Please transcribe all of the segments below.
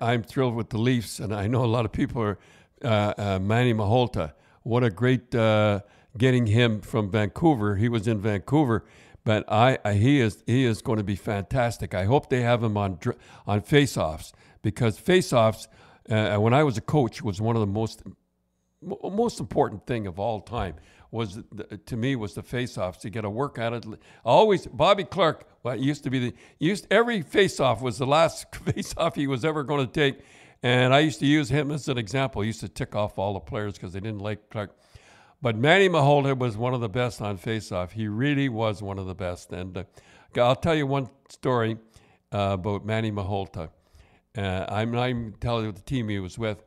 I'm thrilled with the Leafs, and I know a lot of people are. Uh, uh, Manny Maholta. What a great uh, getting him from Vancouver. He was in Vancouver, but I, I, he is he is going to be fantastic. I hope they have him on on faceoffs because faceoffs. Uh, uh, when I was a coach, was one of the most most important thing of all time was the, to me was the face-offs to get a work out of always Bobby Clark well used to be the used every face-off was the last face-off he was ever going to take and I used to use him as an example he used to tick off all the players because they didn't like Clark but Manny Maholter was one of the best on face-off he really was one of the best and uh, I'll tell you one story uh, about Manny Maholta uh, I'm not even telling you the team he was with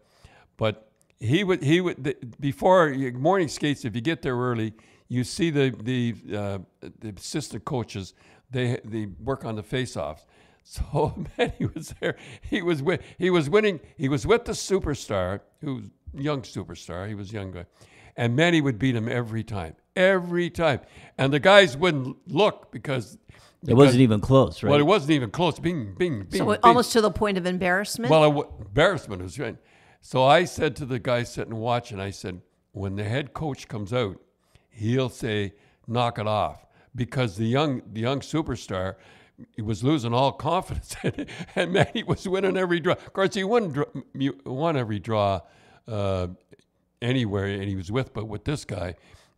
but he would he would the, before morning skates. If you get there early, you see the the uh, the assistant coaches. They they work on the face-offs. So man, he was there. He was with, he was winning. He was with the superstar, who young superstar. He was young guy, and Manny would beat him every time, every time. And the guys wouldn't look because it wasn't even close, right? Well, it wasn't even close. Bing, bing, bing. So bing. almost to the point of embarrassment. Well, w- embarrassment was right. So I said to the guy sitting watching, I said, when the head coach comes out, he'll say, knock it off. Because the young, the young superstar, he was losing all confidence, and man, he was winning every draw. Of course, he won, won every draw uh, anywhere, and he was with, but with this guy,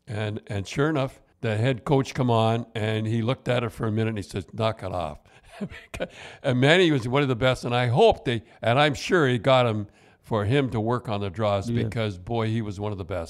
and and sure enough, the head coach come on, and he looked at it for a minute, and he says, "Knock it off." and Manny was one of the best, and I hope they, and I'm sure he got him for him to work on the draws yeah. because boy, he was one of the best.